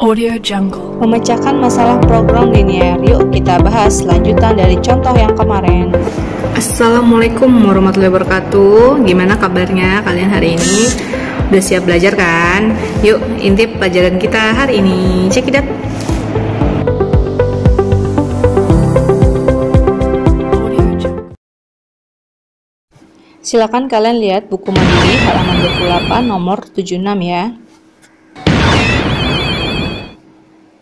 Audio Jungle Memecahkan masalah program linear, yuk kita bahas lanjutan dari contoh yang kemarin Assalamualaikum warahmatullahi wabarakatuh Gimana kabarnya kalian hari ini? Udah siap belajar kan? Yuk intip pelajaran kita hari ini Check it out Silakan kalian lihat buku mandiri halaman 28 nomor 76 ya.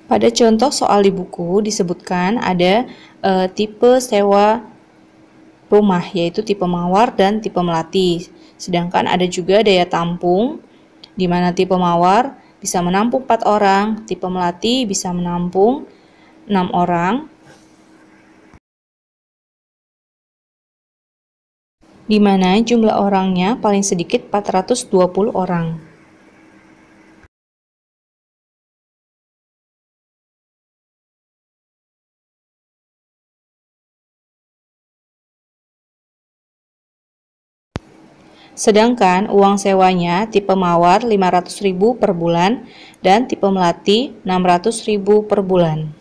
Pada contoh soal di buku disebutkan ada e, tipe sewa rumah yaitu tipe mawar dan tipe melati. Sedangkan ada juga daya tampung di mana tipe mawar bisa menampung 4 orang, tipe melati bisa menampung 6 orang. Di mana jumlah orangnya paling sedikit 420 orang. Sedangkan uang sewanya tipe mawar 500.000 per bulan dan tipe melati 600.000 per bulan.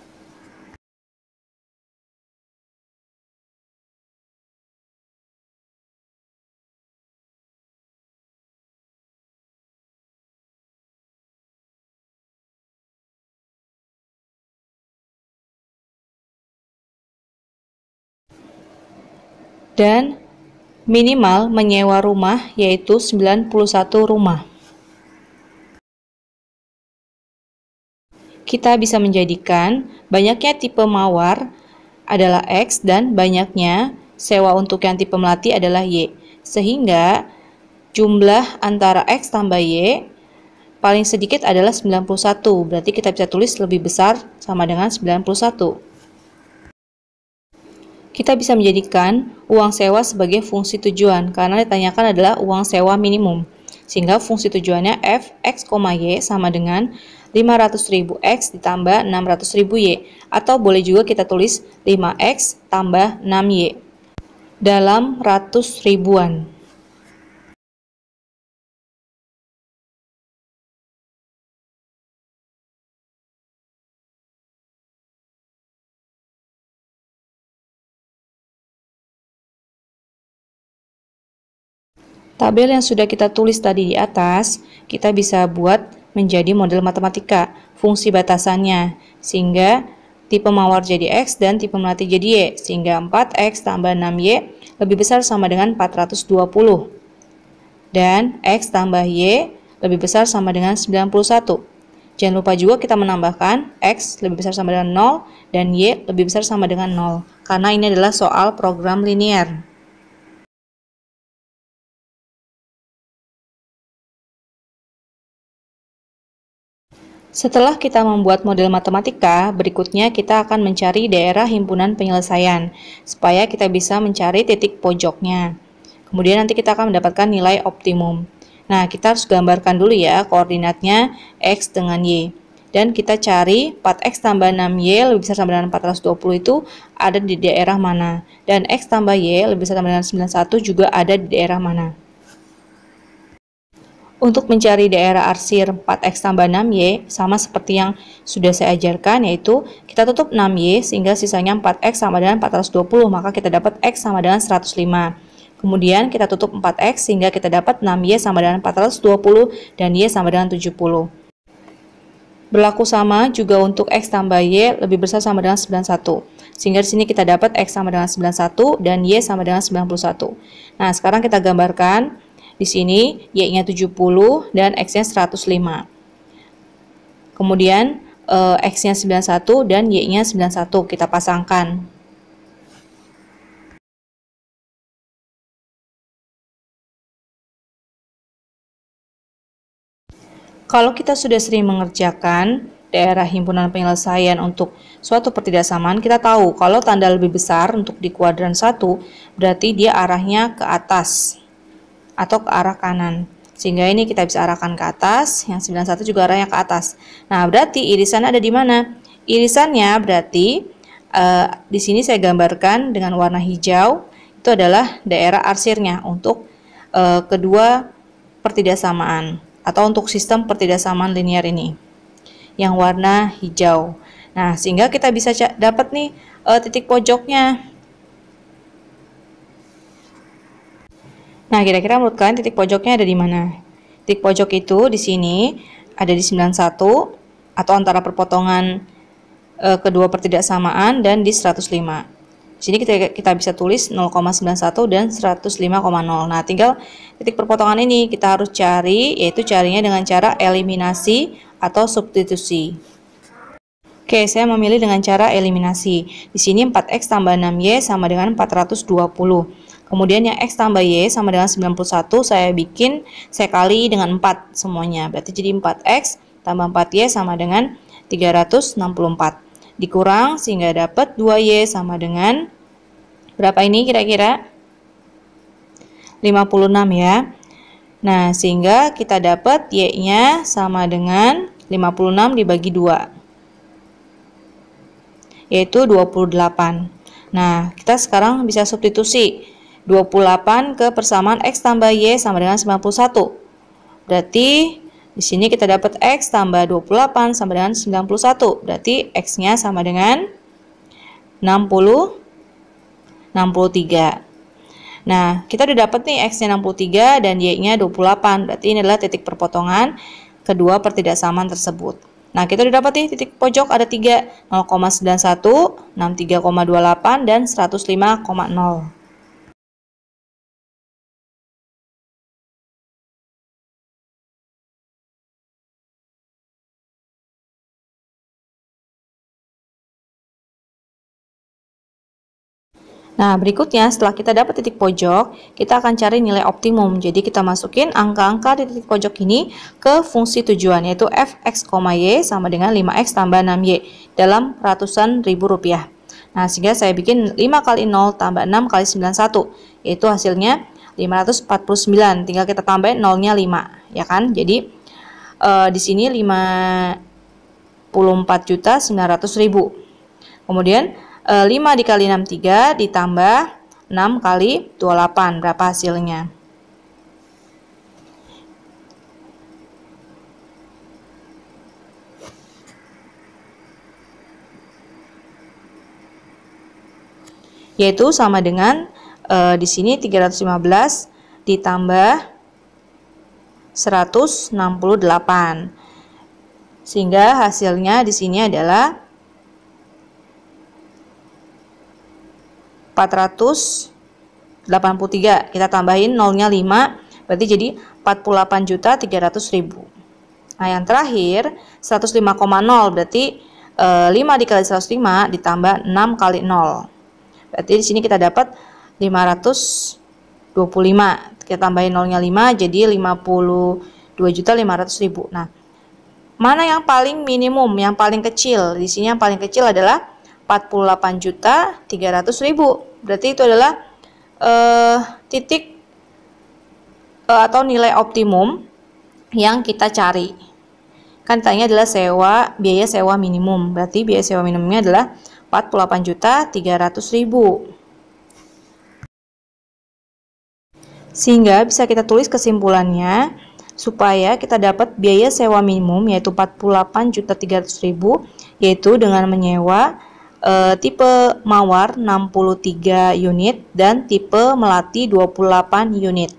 Dan Minimal menyewa rumah yaitu 91 rumah. Kita bisa menjadikan banyaknya tipe mawar adalah X dan banyaknya sewa untuk yang tipe melati adalah Y. Sehingga jumlah antara X tambah Y paling sedikit adalah 91. Berarti kita bisa tulis lebih besar sama dengan 91. Kita bisa menjadikan uang sewa sebagai fungsi tujuan karena ditanyakan adalah uang sewa minimum. Sehingga fungsi tujuannya f x, y sama dengan 500.000 x ditambah 600.000 y atau boleh juga kita tulis 5x tambah 6y dalam ratus ribuan. Tabel yang sudah kita tulis tadi di atas, kita bisa buat menjadi model matematika, fungsi batasannya, sehingga tipe mawar jadi X dan tipe melati jadi Y, sehingga 4X tambah 6Y lebih besar sama dengan 420. Dan X tambah Y lebih besar sama dengan 91. Jangan lupa juga kita menambahkan X lebih besar sama dengan 0 dan Y lebih besar sama dengan 0. Karena ini adalah soal program linear. Setelah kita membuat model matematika, berikutnya kita akan mencari daerah himpunan penyelesaian, supaya kita bisa mencari titik pojoknya. Kemudian nanti kita akan mendapatkan nilai optimum. Nah, kita harus gambarkan dulu ya koordinatnya X dengan Y. Dan kita cari 4X tambah 6Y lebih besar sama dengan 420 itu ada di daerah mana. Dan X tambah Y lebih besar sama dengan 91 juga ada di daerah mana. Untuk mencari daerah arsir 4x tambah 6y, sama seperti yang sudah saya ajarkan, yaitu kita tutup 6y sehingga sisanya 4x sama dengan 420, maka kita dapat x sama dengan 105. Kemudian kita tutup 4x sehingga kita dapat 6y sama dengan 420 dan y sama dengan 70. Berlaku sama juga untuk x tambah y lebih besar sama dengan 91. Sehingga di sini kita dapat x sama dengan 91 dan y sama dengan 91. Nah, sekarang kita gambarkan di sini Y-nya 70 dan X-nya 105. Kemudian eh, X-nya 91 dan Y-nya 91 kita pasangkan. Kalau kita sudah sering mengerjakan daerah himpunan penyelesaian untuk suatu pertidaksamaan, kita tahu kalau tanda lebih besar untuk di kuadran 1, berarti dia arahnya ke atas atau ke arah kanan. Sehingga ini kita bisa arahkan ke atas, yang 91 juga arahnya ke atas. Nah, berarti irisan ada di mana? Irisannya berarti eh, di sini saya gambarkan dengan warna hijau, itu adalah daerah arsirnya untuk eh, kedua pertidaksamaan atau untuk sistem pertidaksamaan linear ini yang warna hijau. Nah, sehingga kita bisa dapat nih e, titik pojoknya. Nah, kira-kira menurut kalian titik pojoknya ada di mana? Titik pojok itu di sini ada di 91 atau antara perpotongan e, kedua pertidaksamaan dan di 105. Di sini kita, kita bisa tulis 0,91 dan 105,0. Nah, tinggal titik perpotongan ini kita harus cari, yaitu carinya dengan cara eliminasi atau substitusi. Oke, saya memilih dengan cara eliminasi. Di sini 4X tambah 6Y sama dengan 420. Kemudian yang X tambah Y sama dengan 91, saya bikin saya kali dengan 4 semuanya. Berarti jadi 4X tambah 4Y sama dengan 364. Dikurang sehingga dapat 2Y sama dengan berapa ini kira-kira? 56 ya. Nah, sehingga kita dapat Y-nya sama dengan 56 dibagi 2, yaitu 28. Nah, kita sekarang bisa substitusi. 28 ke persamaan X tambah Y sama dengan 91. Berarti di sini kita dapat X tambah 28 sama dengan 91. Berarti X-nya sama dengan 60, 63. Nah, kita udah dapat nih X-nya 63 dan Y-nya 28. Berarti ini adalah titik perpotongan kedua pertidaksamaan tersebut. Nah, kita udah dapat nih titik pojok ada 3, 0,91, 63,28, dan 105,0. Nah, berikutnya setelah kita dapat titik pojok, kita akan cari nilai optimum. Jadi kita masukin angka-angka di titik pojok ini ke fungsi tujuan yaitu fx, y sama dengan 5x tambah 6y dalam ratusan ribu rupiah. Nah, sehingga saya bikin 5 kali 0 tambah 6 kali 91, yaitu hasilnya 549. Tinggal kita tambahin 0-nya 5, ya kan? Jadi e, di sini 54 juta 900 ribu. Kemudian 5 eh, dikali 6 3 ditambah 6 kali 28 berapa hasilnya yaitu sama dengan e, di sini 315 ditambah 168 sehingga hasilnya di sini adalah 483 kita tambahin nolnya 5 berarti jadi 48 juta 300 ribu nah yang terakhir 105,0 berarti e, eh, 5 dikali 105 ditambah 6 kali 0 berarti di sini kita dapat 525 kita tambahin nolnya 5 jadi 52 juta 500 ribu nah mana yang paling minimum yang paling kecil di sini yang paling kecil adalah 48 juta 300 ribu berarti itu adalah uh, titik uh, atau nilai optimum yang kita cari kan tanya adalah sewa biaya sewa minimum berarti biaya sewa minimumnya adalah 48 juta 300 ribu sehingga bisa kita tulis kesimpulannya supaya kita dapat biaya sewa minimum yaitu 48.300.000 yaitu dengan menyewa e, tipe Mawar 63 unit dan tipe Melati 28 unit.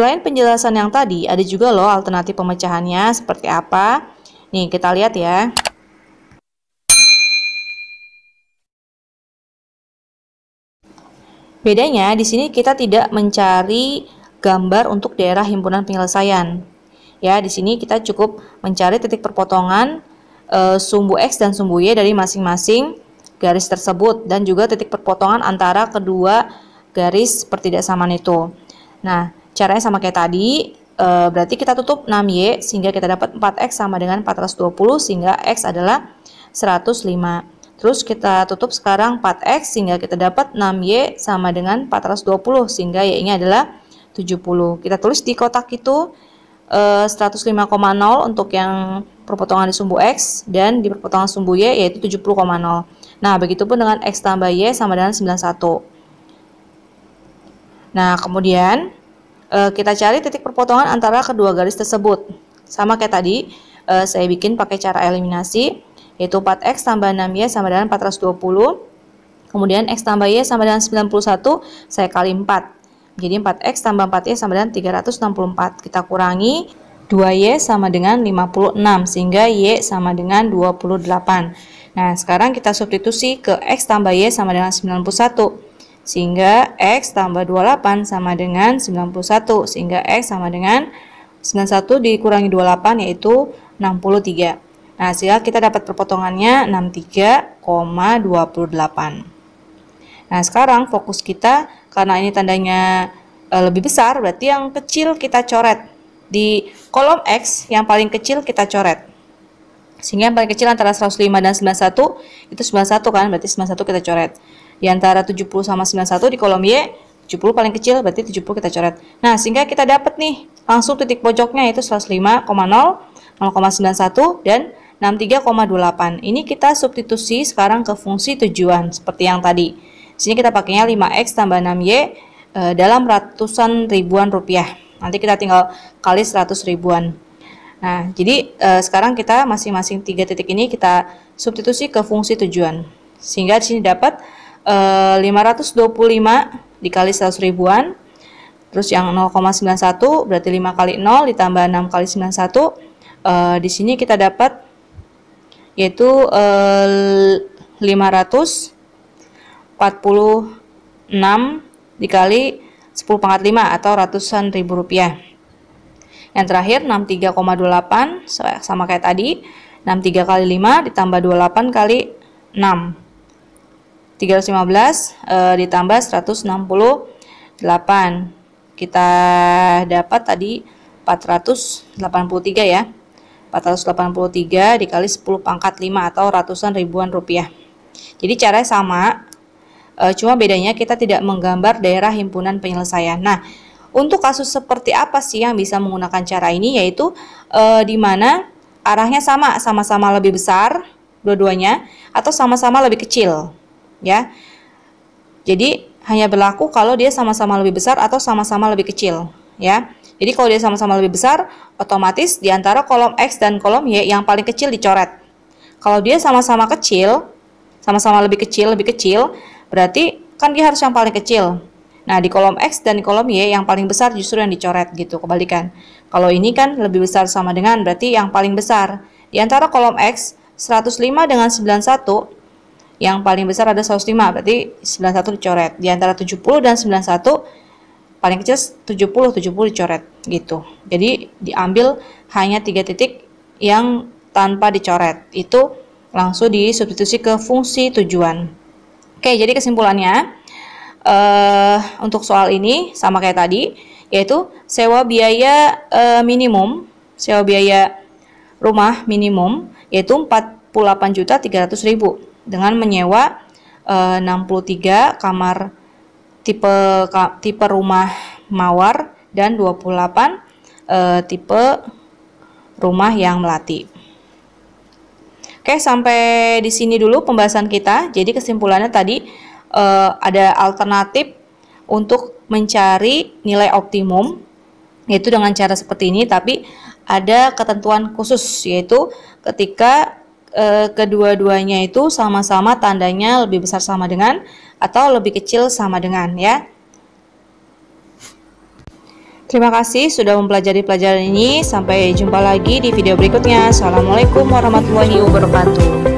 Selain penjelasan yang tadi, ada juga loh alternatif pemecahannya seperti apa. Nih, kita lihat ya. Bedanya di sini kita tidak mencari gambar untuk daerah himpunan penyelesaian. Ya, di sini kita cukup mencari titik perpotongan e, sumbu X dan sumbu Y dari masing-masing garis tersebut dan juga titik perpotongan antara kedua garis pertidaksamaan itu. Nah, Caranya sama kayak tadi, e, berarti kita tutup 6Y sehingga kita dapat 4X sama dengan 420 sehingga X adalah 105. Terus kita tutup sekarang 4X sehingga kita dapat 6Y sama dengan 420 sehingga Y ini adalah 70. Kita tulis di kotak itu 105,0 eh, untuk yang perpotongan di sumbu X dan di perpotongan sumbu Y yaitu 70,0. Nah, begitu pun dengan X tambah Y sama dengan 91. Nah, kemudian Eh, kita cari titik perpotongan antara kedua garis tersebut. Sama kayak tadi, eh, saya bikin pakai cara eliminasi, yaitu 4X tambah 6Y sama dengan 420, kemudian X tambah Y sama dengan 91, saya kali 4. Jadi 4X tambah 4Y sama dengan 364. Kita kurangi 2Y sama dengan 56, sehingga Y sama dengan 28. Nah, sekarang kita substitusi ke X tambah Y sama dengan 91. Sehingga X tambah 28 sama dengan 91. Sehingga X sama dengan 91 dikurangi 28 yaitu 63. Nah, sehingga kita dapat perpotongannya 63,28. Nah, sekarang fokus kita karena ini tandanya e, lebih besar, berarti yang kecil kita coret. Di kolom X yang paling kecil kita coret. Sehingga yang paling kecil antara 105 dan 91 itu 91 kan, berarti 91 kita coret. Di antara 70 sama 91 di kolom Y, 70 paling kecil berarti 70 kita coret. Nah, sehingga kita dapat nih langsung titik pojoknya yaitu 105,0, 0,91 dan 63,28. Ini kita substitusi sekarang ke fungsi tujuan seperti yang tadi. Sini kita pakainya 5x tambah 6y e, eh, dalam ratusan ribuan rupiah. Nanti kita tinggal kali 100 ribuan. Nah, jadi e, sekarang kita masing-masing tiga titik ini kita substitusi ke fungsi tujuan. Sehingga di sini dapat 525 eh, dikali 100 ribuan terus yang 0,91 berarti 5 kali 0 ditambah 6 kali 91 e, eh, di sini kita dapat yaitu e, eh, 546 dikali 10 pangkat 5 atau ratusan ribu rupiah yang terakhir 63,28 sama kayak tadi 63 kali 5 ditambah 28 kali 6 315 eh, ditambah 168 kita dapat tadi 483 ya 483 dikali 10 pangkat 5 atau ratusan ribuan rupiah jadi caranya sama e, cuma bedanya kita tidak menggambar daerah himpunan penyelesaian nah untuk kasus seperti apa sih yang bisa menggunakan cara ini yaitu e, di mana arahnya sama sama-sama lebih besar dua-duanya atau sama-sama lebih kecil ya. Jadi hanya berlaku kalau dia sama-sama lebih besar atau sama-sama lebih kecil, ya. Jadi kalau dia sama-sama lebih besar, otomatis di antara kolom X dan kolom Y yang paling kecil dicoret. Kalau dia sama-sama kecil, sama-sama lebih kecil, lebih kecil, berarti kan dia harus yang paling kecil. Nah, di kolom X dan di kolom Y yang paling besar justru yang dicoret gitu, kebalikan. Kalau ini kan lebih besar sama dengan berarti yang paling besar. Di antara kolom X 105 dengan 91 yang paling besar ada 105 berarti 91 dicoret di antara 70 dan 91 paling kecil 70 70 dicoret gitu jadi diambil hanya tiga titik yang tanpa dicoret itu langsung disubstitusi ke fungsi tujuan oke jadi kesimpulannya uh, untuk soal ini sama kayak tadi yaitu sewa biaya uh, minimum sewa biaya rumah minimum yaitu 48.300.000 dengan menyewa eh, uh, 63 kamar tipe ka, tipe rumah mawar dan 28 uh, eh, tipe rumah yang melati. Oke, sampai di sini dulu pembahasan kita. Jadi kesimpulannya tadi uh, ada alternatif untuk mencari nilai optimum yaitu dengan cara seperti ini tapi ada ketentuan khusus yaitu ketika e, kedua-duanya itu sama-sama tandanya lebih besar sama dengan atau lebih kecil sama dengan ya. Terima kasih sudah mempelajari pelajaran ini. Sampai jumpa lagi di video berikutnya. Assalamualaikum warahmatullahi wabarakatuh.